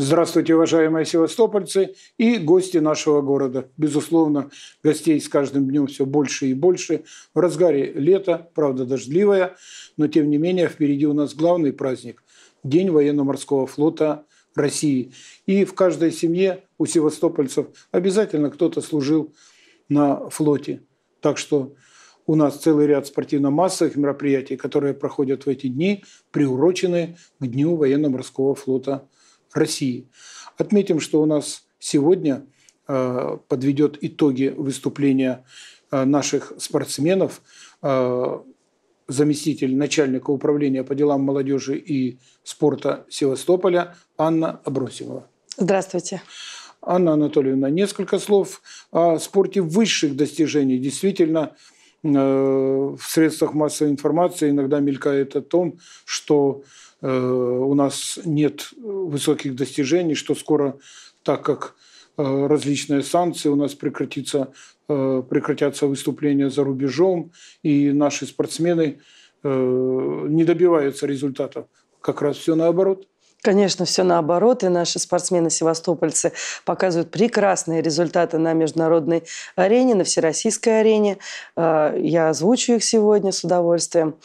Здравствуйте, уважаемые севастопольцы и гости нашего города. Безусловно, гостей с каждым днем все больше и больше. В разгаре лето, правда дождливое, но тем не менее впереди у нас главный праздник – День военно-морского флота России. И в каждой семье у севастопольцев обязательно кто-то служил на флоте. Так что у нас целый ряд спортивно-массовых мероприятий, которые проходят в эти дни, приурочены к Дню военно-морского флота России. России. Отметим, что у нас сегодня э, подведет итоги выступления э, наших спортсменов э, заместитель начальника управления по делам молодежи и спорта Севастополя Анна Абросимова. Здравствуйте. Анна Анатольевна, несколько слов о спорте высших достижений. Действительно, в средствах массовой информации иногда мелькает о том, что у нас нет высоких достижений, что скоро, так как э, различные санкции, у нас прекратится, э, прекратятся выступления за рубежом, и наши спортсмены э, не добиваются результатов. Как раз все наоборот – Конечно, все наоборот. И наши спортсмены-севастопольцы показывают прекрасные результаты на международной арене, на всероссийской арене. А, я озвучу их сегодня с удовольствием.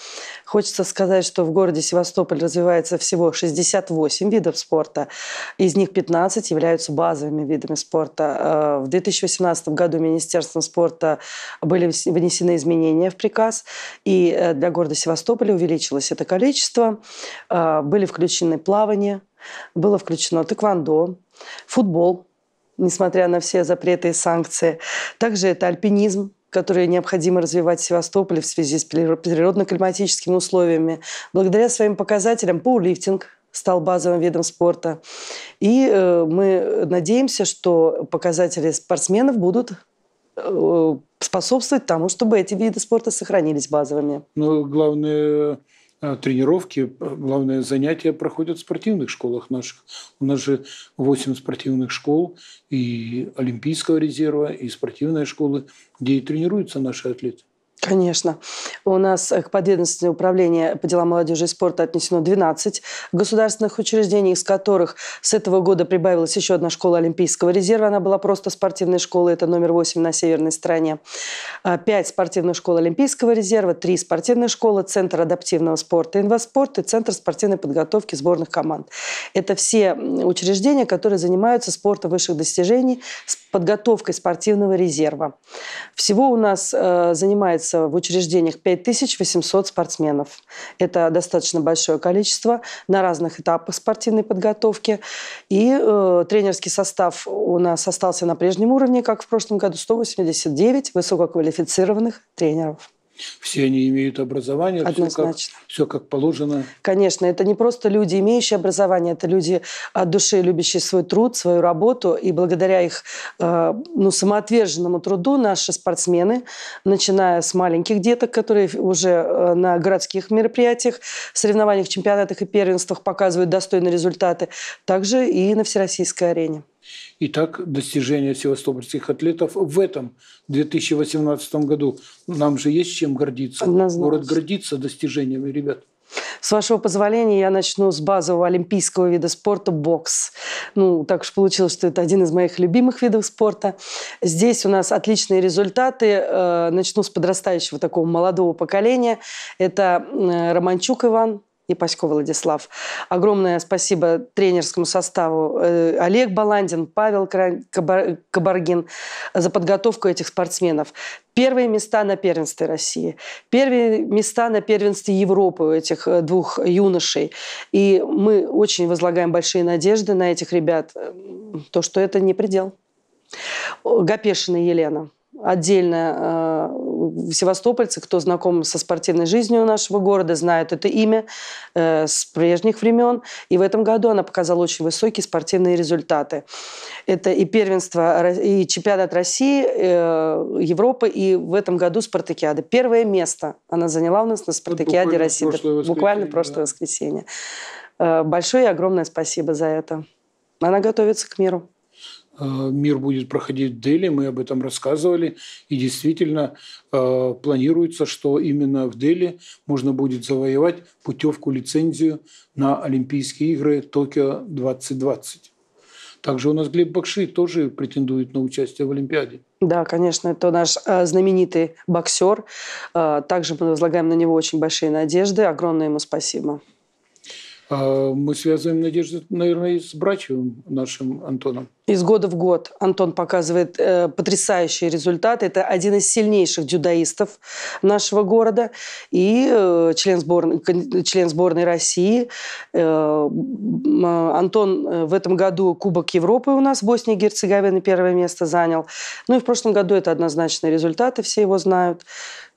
Хочется сказать, что в городе Севастополь развивается всего 68 видов спорта. Из них 15 являются базовыми видами спорта. А, в 2018 году Министерством спорта были внесены изменения в приказ. И э, для города Севастополя увеличилось это количество. А, были включены плавание, было включено тэквондо, футбол, несмотря на все запреты и санкции. Также это альпинизм, которые необходимо развивать в Севастополе в связи с природно-климатическими условиями. Благодаря своим показателям пауэрлифтинг стал базовым видом спорта. И э, мы надеемся, что показатели спортсменов будут э, способствовать тому, чтобы эти виды спорта сохранились базовыми. Ну, главное а, тренировки, а, главное, занятия проходят в спортивных школах наших. У нас же 8 спортивных школ и Олимпийского резерва, и спортивные школы, где и тренируются наши атлеты. Конечно. У нас э, к подведомственному управлению по делам молодежи и спорта отнесено 12 государственных учреждений, из которых с этого года прибавилась еще одна школа Олимпийского резерва. Она была просто спортивной школой, это номер 8 на северной стороне. 5 а, спортивных школ Олимпийского резерва, 3 спортивные школы, Центр адаптивного спорта «Инваспорт» и Центр спортивной подготовки сборных команд. Это все учреждения, которые занимаются спортом высших достижений с подготовкой спортивного резерва. Всего у нас э, занимается обучается в учреждениях 5800 спортсменов. Это достаточно большое количество на разных этапах спортивной подготовки. И э, тренерский состав у нас остался на прежнем уровне, как в прошлом году, 189 высококвалифицированных тренеров. Все они имеют образование, Однозначно. Все, как, все как положено. Конечно, это не просто люди, имеющие образование, это люди от души, любящие свой труд, свою работу. И благодаря их э, ну, самоотверженному труду наши спортсмены, начиная с маленьких деток, которые уже э, на городских мероприятиях, соревнованиях, чемпионатах и первенствах показывают достойные результаты, также и на всероссийской арене. Итак, достижения севастопольских атлетов в этом 2018 году. Нам же есть чем гордиться. Однозначно. Город гордится достижениями ребят. С вашего позволения я начну с базового олимпийского вида спорта – бокс. Ну, так уж получилось, что это один из моих любимых видов спорта. Здесь у нас отличные результаты. Э, начну с подрастающего такого молодого поколения. Это э, Романчук Иван, Ипасько Владислав. Огромное спасибо тренерскому составу э, Олег Баландин, Павел Кабаргин за подготовку этих спортсменов. Первые места на первенстве России, первые места на первенстве Европы у этих э, двух юношей. И мы очень возлагаем большие надежды на этих ребят, то, что это не предел. Гапешина Елена. Отдельно э, севастопольцы, кто знаком со спортивной жизнью нашего города, знают это имя э, с прежних времен. И в этом году она показала очень высокие спортивные результаты. Это и первенство, и чемпионат России, э, Европы, и в этом году спартакиада. Первое место она заняла у нас на спартакиаде вот России. Прошлое буквально прошлое да. воскресенье. Э, большое и огромное спасибо за это. Она готовится к миру. Э, мир будет проходить в Дели, мы об этом рассказывали, и действительно э, планируется, что именно в Дели можно будет завоевать путевку, лицензию на Олимпийские игры Токио 2020. Также у нас Глеб Бакши тоже претендует на участие в Олимпиаде. Да, конечно, это наш э, знаменитый боксер. Э, также мы возлагаем на него очень большие надежды. Огромное ему спасибо. А мы связываем надежды, наверное, с Брачевым нашим Антоном. Из года в год Антон показывает э, потрясающие результаты. Это один из сильнейших дзюдоистов нашего города и э, член, сборной, член сборной России. Э, а, Антон э, в этом году Кубок Европы у нас в Боснии и Герцеговине первое место занял. Ну и в прошлом году это однозначные результаты, все его знают.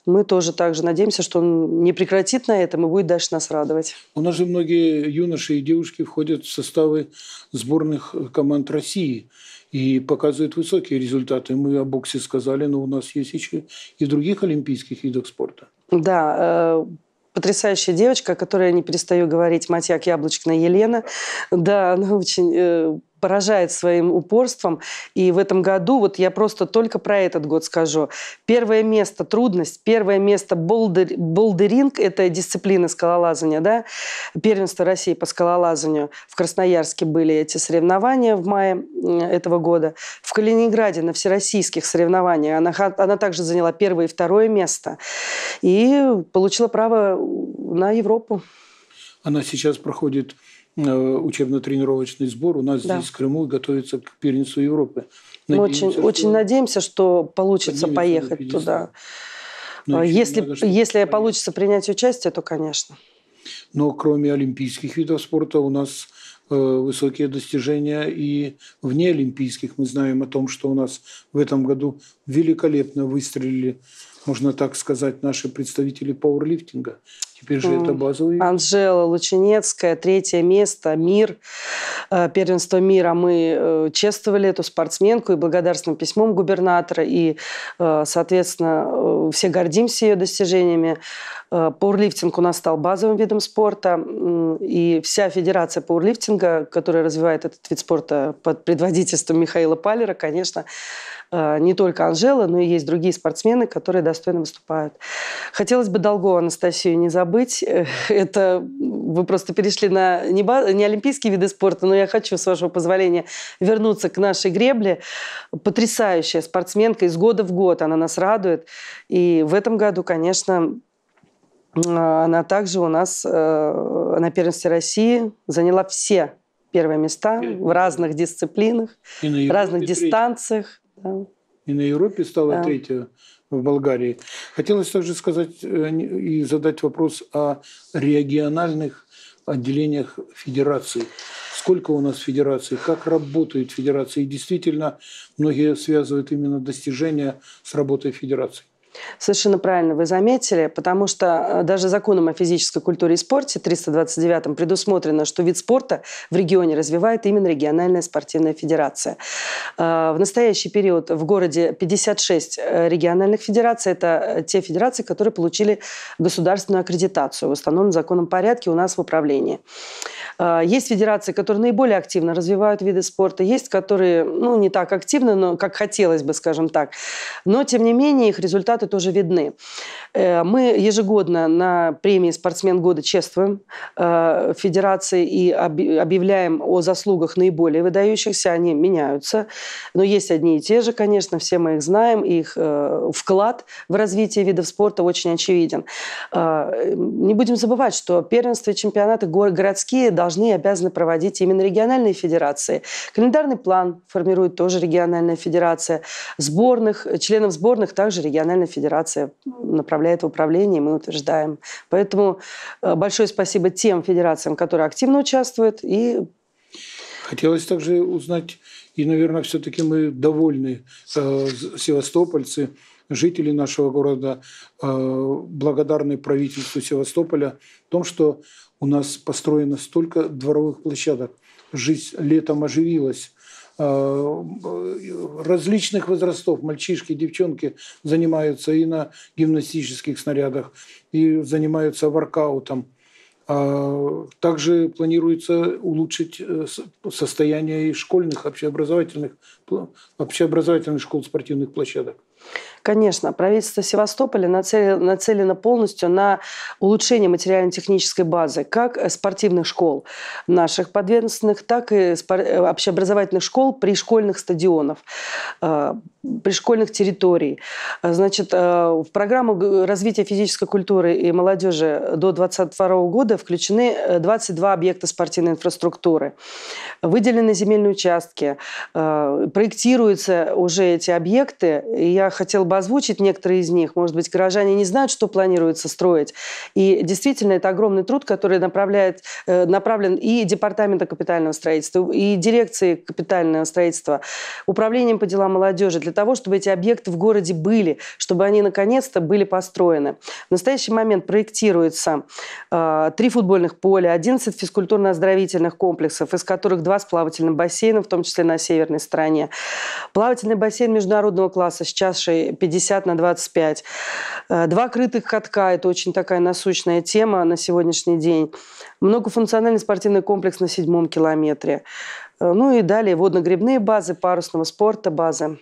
Мы тоже также надеемся, что он не прекратит на этом и будет дальше нас радовать. У нас же многие юноши и девушки входят в составы сборных команд России и показывают высокие результаты. Мы о боксе сказали, но у нас есть еще и в других олимпийских видов спорта. Да, э потрясающая девочка, о которой я не перестаю говорить, Матьяк Яблочкина Елена. Да, она очень э, поражает своим упорством. И в этом году, вот я просто только про этот год скажу, первое место – трудность, первое место болдер, – болдеринг, это дисциплина скалолазания, да, первенство России по скалолазанию. В Красноярске были эти соревнования в мае этого года. В Калининграде на всероссийских соревнованиях она, она также заняла первое и второе место и получила право на Европу. Она сейчас проходит Э, учебно-тренировочный сбор у нас да. здесь, в Крыму, готовится к первенству Европы. Надеемся, Мы очень, очень надеемся, что получится поехать туда. Но а если надо, если понять. получится принять участие, то, конечно. Но кроме олимпийских видов спорта у нас э, высокие достижения и вне олимпийских. Мы знаем о том, что у нас в этом году великолепно выстрелили, можно так сказать, наши представители пауэрлифтинга. Теперь же это базовый. Анжела Лученецкая, третье место, мир, э, первенство мира. Мы э, чествовали эту спортсменку и благодарственным письмом губернатора, и, э, соответственно, все гордимся ее достижениями. Пауэрлифтинг у нас стал базовым видом спорта, и вся федерация пауэрлифтинга, которая развивает этот вид спорта под предводительством Михаила Палера, конечно, Э, не только Анжела, но и есть другие спортсмены, которые достойно выступают. Хотелось бы Долгову Анастасию не забыть. Э, это вы просто перешли на не, ба... не олимпийские виды спорта, но я хочу, с вашего позволения, вернуться к нашей гребле. Потрясающая спортсменка из года в год, она нас радует. И в этом году, конечно, э, она также у нас на первенстве России заняла все первые места в разных дисциплинах, разных дистанциях. Да. И на Европе стала да. третья в Болгарии. Хотелось также сказать э, и задать вопрос о региональных отделениях Федерации. Сколько у нас федераций, как работают федерации. И действительно, многие связывают именно достижения с работой Федерации. Совершенно правильно вы заметили, потому что э, даже законом о физической культуре и спорте 329 предусмотрено, что вид спорта в регионе развивает именно региональная спортивная федерация. Э, в настоящий период в городе 56 э, региональных федераций. Это те федерации, которые получили государственную аккредитацию в установленном законом порядке у нас в управлении. Есть федерации, которые наиболее активно развивают виды спорта, есть, которые ну, не так активно, но как хотелось бы, скажем так. Но, тем не менее, их результаты площадка тоже видны. Э, мы ежегодно на премии «Спортсмен года» чествуем э, федерации и объявляем о заслугах наиболее выдающихся. Они меняются. Но есть одни и те же, конечно, все мы их знаем. Их э, вклад в развитие видов спорта очень очевиден. Не будем забывать, что первенства и чемпионаты городские должны и обязаны проводить именно региональные федерации. Календарный план формирует тоже региональная федерация. Сборных, членов сборных также региональная федерация направляет в управление, и мы утверждаем. Поэтому э, большое спасибо тем федерациям, которые активно участвуют. И... Хотелось также узнать, и, наверное, все-таки мы довольны, э, севастопольцы, жители нашего города, э, благодарны правительству Севастополя в том, что у нас построено столько дворовых площадок. Жизнь летом оживилась Э, различных возрастов. Мальчишки, девчонки занимаются и на гимнастических снарядах, и занимаются воркаутом. А, также планируется улучшить э, состояние и школьных общеобразовательных, общеобразовательных школ спортивных площадок. Конечно, правительство Севастополя нацелено, нацелено полностью на улучшение материально-технической базы как э, спортивных школ наших подведомственных, так и э, общеобразовательных школ пришкольных стадионов, э, пришкольных территорий. Значит, в программу развития физической культуры и молодежи до 2022 года включены 22 объекта спортивной инфраструктуры. Выделены земельные участки, проектируются уже эти объекты. И я хотела бы бы некоторые из них. Может быть, горожане не знают, что планируется строить. И действительно, это огромный труд, который направляет, э, направлен и Департамента капитального строительства, и дирекции капитального строительства, управлением по делам молодежи, для того, чтобы эти объекты в городе были, чтобы они наконец-то были построены. В настоящий момент проектируется э, три футбольных поля, 11 физкультурно-оздоровительных комплексов, из которых два с плавательным бассейном, в том числе на северной стороне. Плавательный бассейн международного класса с чашей 50 на 25. Э, два крытых катка – это очень такая насущная тема на сегодняшний день. Многофункциональный спортивный комплекс на седьмом километре. Э, ну и далее водно-гребные базы, парусного спорта базы.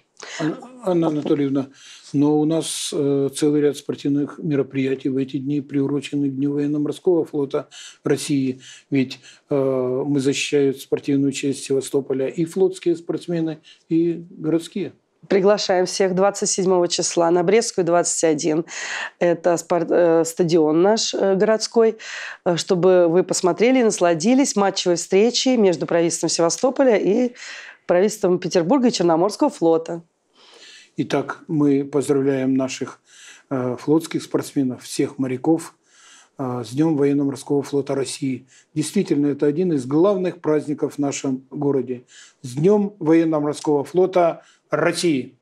Анна Анатольевна, но у нас э, целый ряд спортивных мероприятий в эти дни приурочены к Дню военно-морского флота России. Ведь мы защищаем спортивную часть Севастополя и флотские спортсмены, и городские. Приглашаем всех 27 числа на Брестскую 21. Это спорт, э, стадион наш э, городской, э, чтобы вы посмотрели, насладились матчевой встречей между правительством Севастополя и правительством Петербурга и Черноморского флота. Итак, мы поздравляем наших флотских спортсменов, всех моряков с Днем военно-морского флота России. Действительно, это один из главных праздников в нашем городе. С Днем военно-морского флота России.